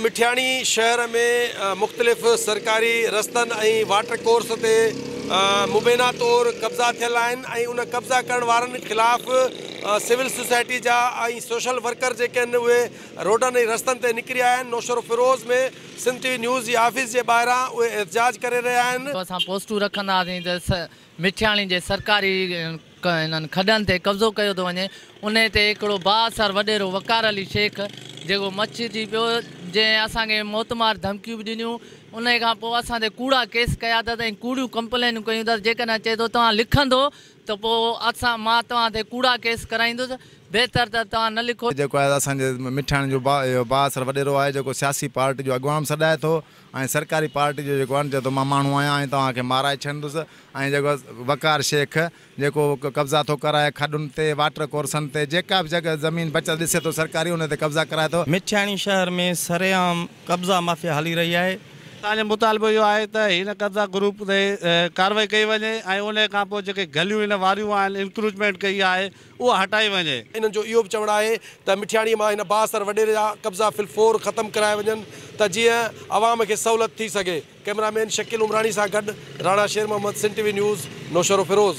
मिठियाणी शहर में मुख़्तलिफ़ सरकारी रस्तनि वाटर कोर्स से मुबैना तौर कब्ज़ा थियल आहिनि ऐं उन कब्ज़ा करण वारनि सिविल सोसाइटी जा सोशल वर्कर जेके आहिनि उहे रोडनि ऐं रस्तनि आया नौशर फिरोज़ में सिंध वी न्यूज़ जी ऑफिस के ॿाहिरां उहे एहतजाज करे रहिया आहिनि तो असां पोस्टूं मिठियाणी जे सरकारी खड़न खॾनि कब्ज़ो कयो थो वञे उन बासर वॾेरो वकार अली शेख जो मछिजी पियो जंहिं असांखे मौतमार धमकियूं बि ॾिनियूं उन खां पोइ असां ते कूड़ा केस कया अथसि ऐं कूड़ियूं कंप्लेनूं कयूं अथसि जेकॾहिं चए थो तव्हां लिखंदो त पोइ असां मां तव्हां ते कूड़ा केस कराईंदुसि त तव्हां न लिखो जेको आहे असांजे मिठियाणी बासर वॾेरो आहे जेको सियासी पार्टी जो अॻवान सॾाए थो ऐं सरकारी पार्टी जो जेको आहे चए थो मां माण्हू आहियां ऐं तव्हांखे माराए छॾींदुसि ऐं जेको वकार शेख जेको कब्ज़ा थो कराए खॾुनि ते वाटर कोर्सनि ते जेका बि जॻह ज़मीन बचत ॾिसे थो सरकारी हुन ते कब्ज़ा कराए थो मिठाणी शहर में सरेआम कब्ज़ा हली रही आहे तव्हांजे मुतालबो इहो आहे त हिन ग्रुप ते कारवाई कई वञे उन खां पोइ जेके इंक्रूजमेंट कई आहे उहा हटाई वञे इन्हनि जो इहो बि चवणु आहे त मिठियाणीअ बासर वडेरे जा कब्ज़ा फिलफोर खत्म कराए वञनि जी आवाम के सहूलत थी कैमरामैन शकिल उमरानी से गॾु राणा शेर मोहम्मद सिन TV news Naushahro Firoz